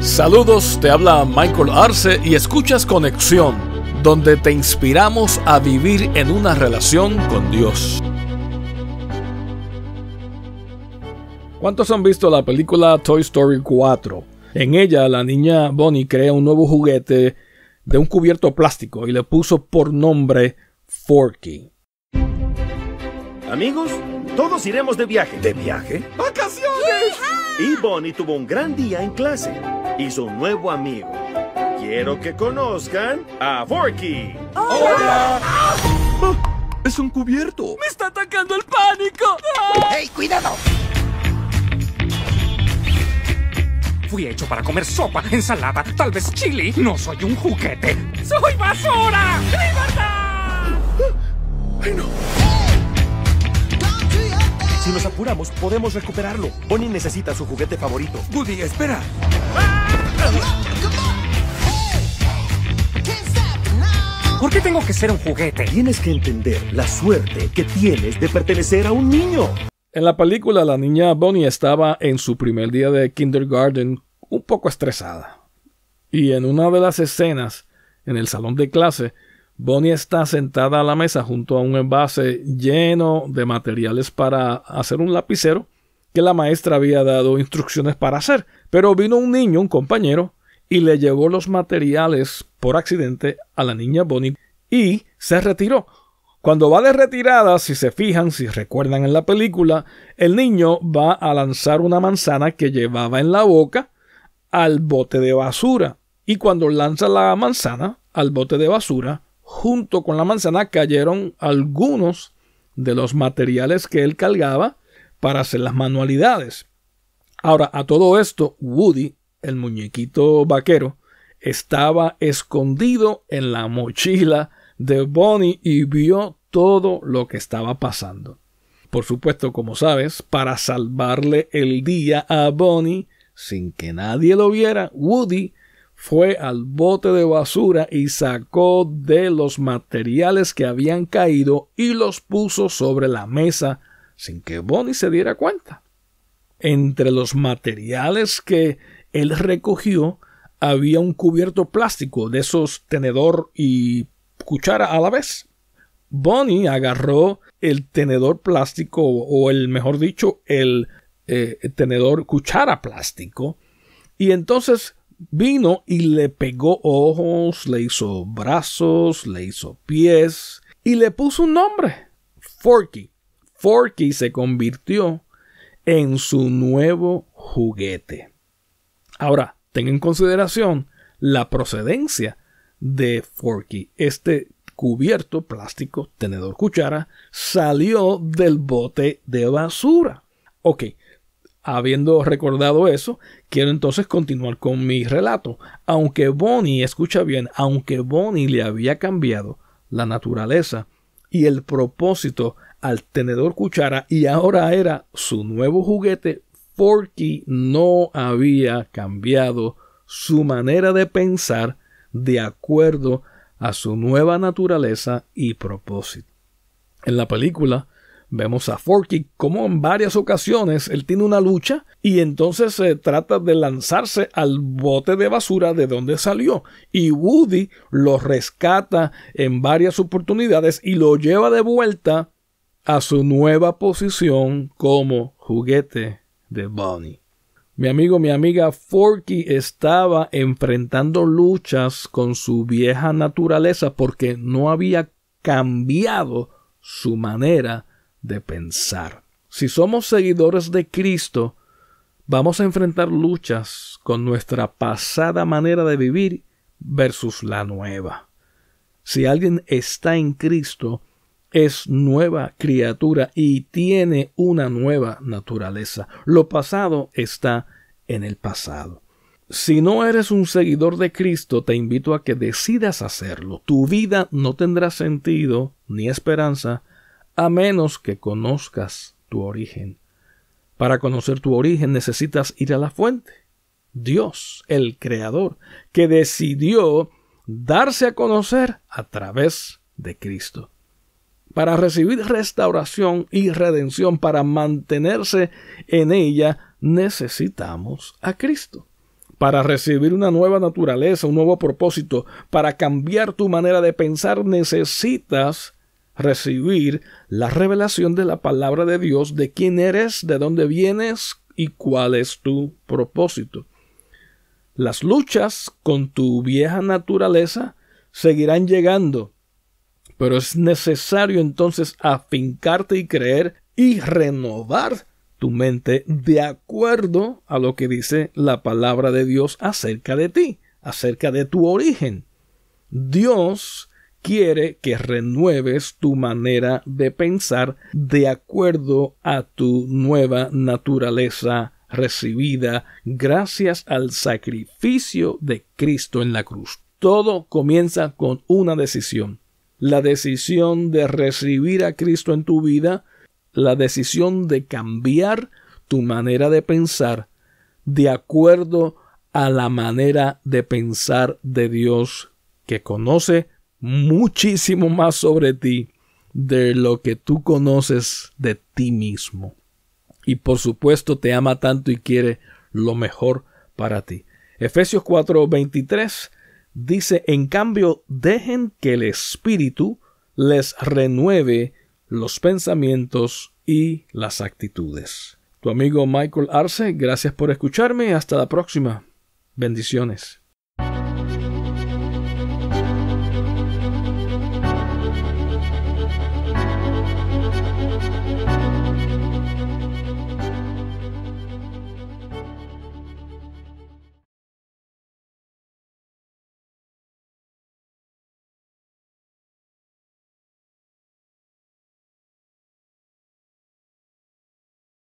Saludos, te habla Michael Arce y escuchas Conexión, donde te inspiramos a vivir en una relación con Dios. ¿Cuántos han visto la película Toy Story 4? En ella, la niña Bonnie crea un nuevo juguete de un cubierto plástico y le puso por nombre Forky. Amigos, todos iremos de viaje. ¿De viaje? ¡Vacaciones! Y Bonnie tuvo un gran día en clase y su nuevo amigo. Quiero que conozcan a Forky. ¡Hola! Ah, es un cubierto. ¡Me está atacando el pánico! ¡Hey, cuidado! Fui hecho para comer sopa, ensalada, tal vez chili. No soy un juguete. ¡Soy basura! ¡Libertad! ¡Ay, no! Si nos apuramos, podemos recuperarlo. Bonnie necesita su juguete favorito. Woody, espera. ¡Ah! ¿Por qué tengo que ser un juguete? Tienes que entender la suerte que tienes de pertenecer a un niño. En la película, la niña Bonnie estaba en su primer día de kindergarten un poco estresada. Y en una de las escenas, en el salón de clase, Bonnie está sentada a la mesa junto a un envase lleno de materiales para hacer un lapicero que la maestra había dado instrucciones para hacer. Pero vino un niño, un compañero, y le llevó los materiales por accidente a la niña Bonnie y se retiró. Cuando va de retirada, si se fijan, si recuerdan en la película, el niño va a lanzar una manzana que llevaba en la boca al bote de basura. Y cuando lanza la manzana al bote de basura, junto con la manzana cayeron algunos de los materiales que él cargaba para hacer las manualidades. Ahora, a todo esto, Woody el muñequito vaquero, estaba escondido en la mochila de Bonnie y vio todo lo que estaba pasando. Por supuesto, como sabes, para salvarle el día a Bonnie, sin que nadie lo viera, Woody fue al bote de basura y sacó de los materiales que habían caído y los puso sobre la mesa sin que Bonnie se diera cuenta. Entre los materiales que él recogió había un cubierto plástico de esos tenedor y cuchara a la vez. Bonnie agarró el tenedor plástico o el mejor dicho el eh, tenedor cuchara plástico y entonces vino y le pegó ojos, le hizo brazos, le hizo pies y le puso un nombre, Forky. Forky se convirtió en su nuevo juguete. Ahora, ten en consideración la procedencia de Forky. Este cubierto plástico, tenedor, cuchara, salió del bote de basura. Ok, habiendo recordado eso, quiero entonces continuar con mi relato. Aunque Bonnie, escucha bien, aunque Bonnie le había cambiado la naturaleza y el propósito al tenedor cuchara y ahora era su nuevo juguete Forky no había cambiado su manera de pensar de acuerdo a su nueva naturaleza y propósito. En la película vemos a Forky como en varias ocasiones él tiene una lucha y entonces se trata de lanzarse al bote de basura de donde salió y Woody lo rescata en varias oportunidades y lo lleva de vuelta a su nueva posición como juguete de Bonnie. Mi amigo, mi amiga Forky estaba enfrentando luchas con su vieja naturaleza porque no había cambiado su manera de pensar. Si somos seguidores de Cristo, vamos a enfrentar luchas con nuestra pasada manera de vivir versus la nueva. Si alguien está en Cristo, es nueva criatura y tiene una nueva naturaleza. Lo pasado está en el pasado. Si no eres un seguidor de Cristo, te invito a que decidas hacerlo. Tu vida no tendrá sentido ni esperanza a menos que conozcas tu origen. Para conocer tu origen necesitas ir a la fuente, Dios, el Creador, que decidió darse a conocer a través de Cristo para recibir restauración y redención, para mantenerse en ella, necesitamos a Cristo. Para recibir una nueva naturaleza, un nuevo propósito, para cambiar tu manera de pensar, necesitas recibir la revelación de la palabra de Dios, de quién eres, de dónde vienes y cuál es tu propósito. Las luchas con tu vieja naturaleza seguirán llegando, pero es necesario entonces afincarte y creer y renovar tu mente de acuerdo a lo que dice la palabra de Dios acerca de ti, acerca de tu origen. Dios quiere que renueves tu manera de pensar de acuerdo a tu nueva naturaleza recibida gracias al sacrificio de Cristo en la cruz. Todo comienza con una decisión la decisión de recibir a Cristo en tu vida, la decisión de cambiar tu manera de pensar de acuerdo a la manera de pensar de Dios que conoce muchísimo más sobre ti de lo que tú conoces de ti mismo. Y por supuesto te ama tanto y quiere lo mejor para ti. Efesios 4:23 Dice, en cambio, dejen que el Espíritu les renueve los pensamientos y las actitudes. Tu amigo Michael Arce, gracias por escucharme. Hasta la próxima. Bendiciones.